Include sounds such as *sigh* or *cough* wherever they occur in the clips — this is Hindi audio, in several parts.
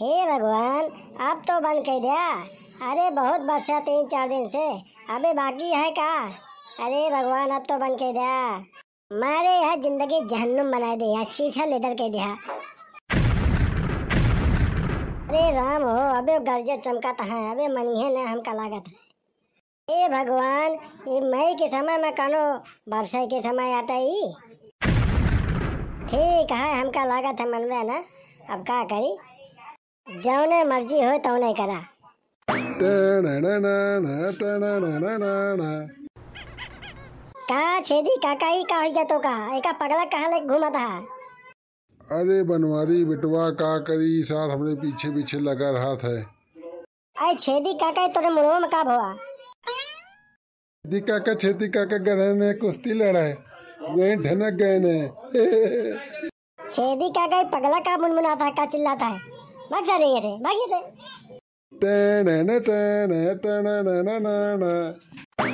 हे भगवान अब तो बंद कर दिया अरे बहुत बरसा तीन चार दिन से अबे बाकी है का अरे भगवान अब तो बंद कर दिया मारे यहाँ जिंदगी जहन्नुम बना दे यहाँ छीछा लेदर कह दिया अरे राम हो अबे गर्जर चमकाता है अबे मनिहे न हमका लागत है ए भगवान ये मई के समय में कानो बरसाई के समय आता ही ठीक है हमका लागत है मनवा ना अब का करी जौने मर्जी हो तो नहीं करा का छेदी काका ही का हो गया तो का एका पगला कहाँ ले घूमा था अरे बनवारी बिटवा का करी सार हमरे पीछे पीछे लगा रहा था अरे छेदी काका तोरे मुड़ो में का भवा छेदी काका छेदी काका गरे ने कुश्ती लड़ा है वे ढनक गए ने *laughs* छेदी काका पगला का मुनमुना था का चिल्लाता है भाग जा रही है भाग से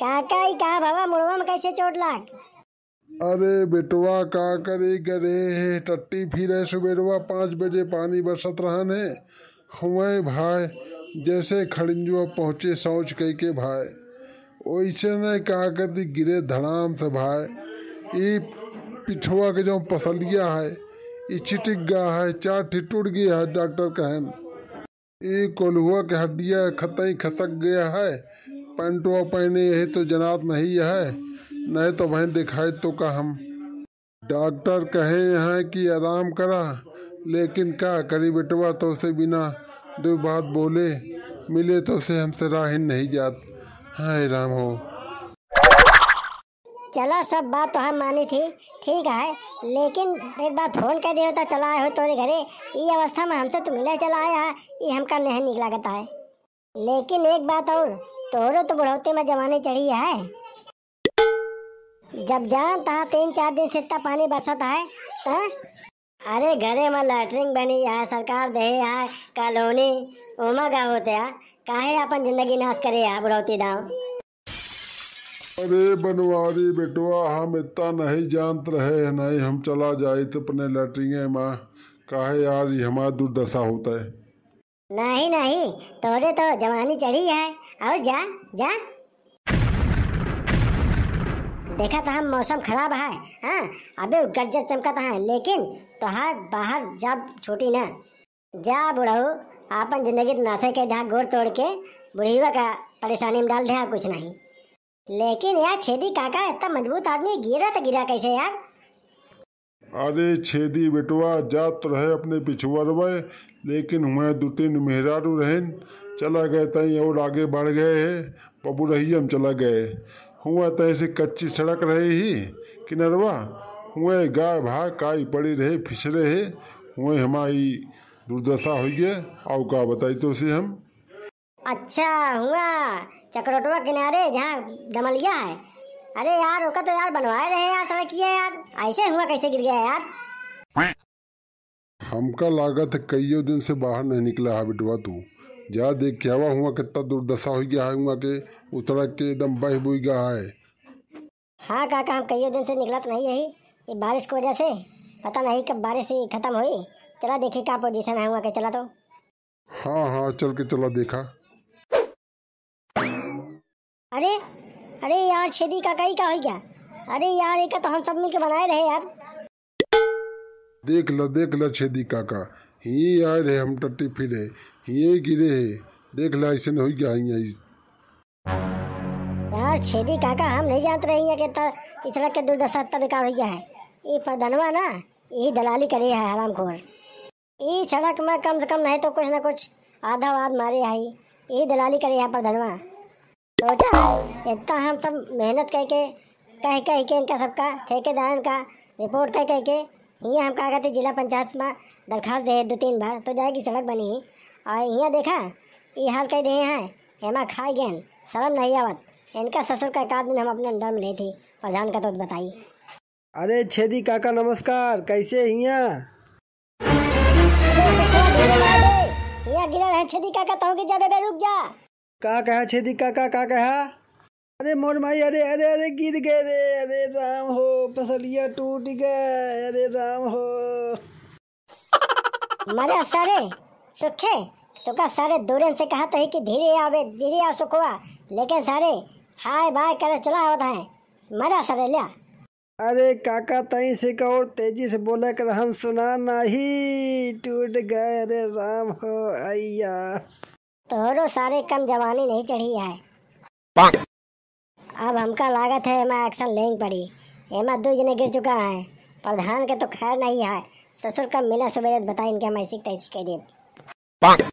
काका का बाबा मुड़वा में कैसे चोट लाग अरे बेटवा का करे करे है टट्टी फिरे सुबेरवा पाँच बजे पानी बरसत रहन है हुए भाई जैसे खड़िंजुआ पहुँचे सोच कह के भाई वैसे न का करी गिरे धड़ाम से भाई ये पिछुआ के जो पसलिया है ये छिटिक गया है चार ठी टूट गया है डॉक्टर कहन ये कोलहुआ के हड्डिया खतई खसक गया है पैंटुआ पहने यही तो जनात नहीं है नहीं तो वहीं दिखाए तो का हम डॉक्टर कहे हैं कि आराम करा लेकिन क्या करी बेटवा तो उसे बिना दो बात बोले मिले तो उसे हमसे राहिन नहीं जात हाँ राम हो चलो सब बात तो हम मानी थी ठीक है लेकिन एक बार फोन कर होता तो चला आए हो तोरे घरे ये अवस्था में हमसे तो तुम ले चला आया है ये हमका नहीं निक लगता है लेकिन एक बात और तोरो तो बुढ़ौते में जवानी चढ़ी है जब जान तहा तीन चार दिन से इतना पानी बरसता है तो अरे घरे में लैटरिन बनी है सरकार दे है कॉलोनी उमा का होते काहे अपन जिंदगी नाश करे यहाँ बढ़ोती दाव अरे बनवारी बेटवा हम इतना नहीं जानत रहे नहीं हम चला जाए तो अपने लैटरिंगे माँ काहे यार ये हमारा दुर्दशा होता है नहीं नहीं तोरे तो जवानी चढ़ी है और जा जा देखा था तो हम मौसम खराब है हाँ अबे गरजर चमका है लेकिन तोहार बाहर जब छोटी ना जा बुढ़ऊ आपन जिंदगी नाथे के धा गोर तोड़ के बुढ़ीवा का परेशानी में डाल दिया कुछ नहीं लेकिन यार छेदी काका इतना मजबूत आदमी गिरा तो गिरा कैसे यार अरे छेदी बिटवा जात रहे अपने पिछुआर वे लेकिन हुए दो तीन मेहरारू रहन चला गए तई और आगे बढ़ गए है बबू रही हम चला गए हुआ तय तो से कच्ची सड़क रहे ही किनरवा हुए गाय भा काई पड़ी रहे फिसरे है हुए हमारी दुर्दशा हुई है और का बताई तो से हम अच्छा हुआ चक्रोटवा किनारे जहाँ डमलिया है अरे यार ओका तो यार बनवाए रहे यार सड़क किया यार ऐसे हुआ कैसे गिर गया यार हमका लागत है कईयों दिन से बाहर नहीं निकला है बिटवा तू जा देख क्या हुआ हुआ कितना दुर्दशा हो गया है हुआ के उतरा के एकदम बह बुई गया है हाँ काका हम कईयों दिन से निकला तो नहीं यही ये बारिश की वजह से पता नहीं कब बारिश ही खत्म हुई चला देखे क्या पोजिशन है हुआ के चला तो हाँ हाँ चल के चला देखा अरे अरे यार छेदी का कई का हो गया अरे यार एक तो हम सब मिलकर बनाए रहे यार देख लो देख लो छेदी काका ये आए रहे हम टट्टी फिरे ये गिरे है देख लो ऐसे हो गया है यार छेदी काका हम नहीं जानते रहे हैं कि तो इस तरह के दुर्दशा तब बेकार हो गया है ये प्रधानवा ना यही दलाली करे है हराम खोर ये सड़क में कम से कम नहीं तो कुछ ना कुछ आधा वाद मारे है यही दलाली करे है प्रधानवा सोचा इतना हम सब मेहनत करके कह कह के इनका सबका ठेकेदार का रिपोर्ट कह कह के यहाँ हम कहा करते जिला पंचायत में दरखास्त दे दो तीन बार तो जाएगी सड़क बनी ही और यहाँ देखा ये हाल कह दे हैं हेमा खाई गए शर्म नहीं आवत इनका ससुर का एक दिन हम अपने अंदर में ले थे प्रधान का तो बताई अरे छेदी काका नमस्कार कैसे हिया हिया गिरल है छेदी काका तो रुक जा रुक जा का कहा छेदी का का का कहा अरे मोर माई अरे अरे अरे गिर गए रे अरे राम हो पसलिया टूट गए अरे राम हो मरे सारे सुखे तो का सारे दूरन से कहा था तो कि धीरे आवे धीरे आ सुखवा लेकिन सारे हाय बाय करे चला आवत है मजा सारे लिया अरे काका तई से कहो तेजी से बोले कर हम सुना नहीं टूट गए अरे राम हो अय्या तोरो सारे कम जवानी नहीं चढ़ी है अब हमका लागत है एमा एक्शन लेंग पड़ी एमा दो जने गिर चुका है प्रधान के तो खैर नहीं है ससुर का मिला सुबह बताए इनके मैं सीखते हैं कई दिन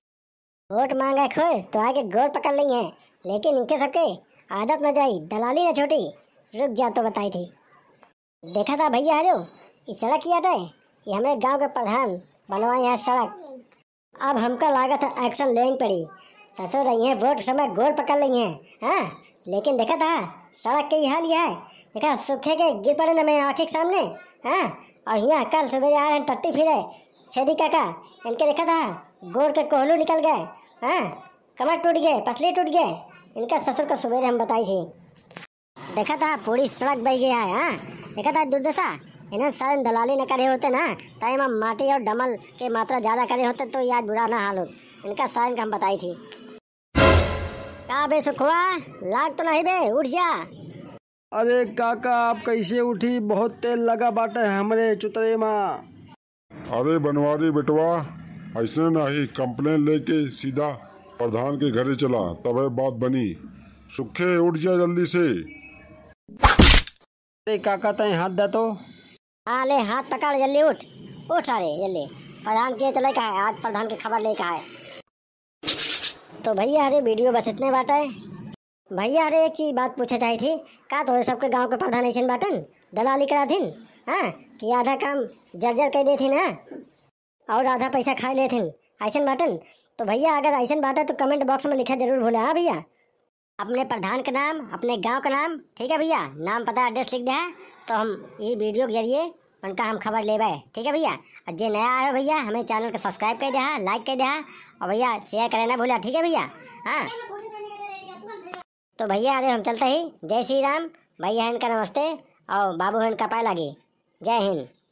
वोट मांगा खोए तो आगे गोट पकड़ लेंगे लेकिन इनके सबके आदत न जाई दलाली न छोटी रुक जा तो बताई थी देखा था भैया हरो ये सड़क किया था ये हमारे गांव के प्रधान बनवाए हैं सड़क अब हमका लागत एक्शन लेंग पड़ी फंसो रही हैं वोट समय गोल पकड़ रही हैं हाँ लेकिन देखा था सड़क के हाल यह है देखा सूखे के गिर पड़े ना मेरे आँखें के सामने हाँ और यहाँ कल सुबह आ रहे हैं टट्टी फिरे छेदी काका इनके देखा था गोर के कोहलू निकल गए हाँ कमर टूट गए पसली टूट गए इनका ससुर का सवेरे हम बताई थी देखा था पूरी सड़क बह गया है हाँ देखा था दुर्दशा इन्हें सारे दलाली न करे होते ना टाइम हम माटी और डमल के मात्रा ज़्यादा करे होते तो याद बुरा ना हाल हो इनका का हम बताई थी का बे सुखवा लाग तो नहीं बे उठ जा अरे काका आप कैसे उठी बहुत तेल लगा बाटे हमरे चुतरे माँ अरे बनवारी बेटवा ऐसे नहीं कंप्लेन लेके सीधा प्रधान के घरे चला तब बात बनी सुखे उठ जा जल्दी से अरे काका तय हाथ दे तो आले हाँ, हाथ पकड़ जल्दी उठ उठ अरे जल्दी प्रधान के चले का है आज प्रधान की खबर लेके आए तो भैया अरे वीडियो बस इतने बाटा है भैया अरे एक चीज बात पूछा चाहिए थी का तो सबके गांव के प्रधान ऐसे बाटन दलाली करा थी हाँ कि आधा काम जर्जर कर थी ना और आधा पैसा खा थी ऐसा बाटन तो भैया अगर ऐसा बाटा तो कमेंट बॉक्स में लिखा जरूर भूला हाँ भैया अपने प्रधान का नाम अपने गांव का नाम ठीक है भैया नाम पता एड्रेस लिख दिया हाँ? तो हम ये वीडियो के जरिए उनका हम खबर लेबे ठीक है भैया और जो नया आयो भैया हमें चैनल को सब्सक्राइब कर दिया हाँ, लाइक कर दिया हाँ, और भैया शेयर करे ना भूला ठीक है भैया हाँ तो भैया अरे हम चलते ही जय श्री राम भैया इनका का नमस्ते और बाबू हन का पाए लागे जय हिंद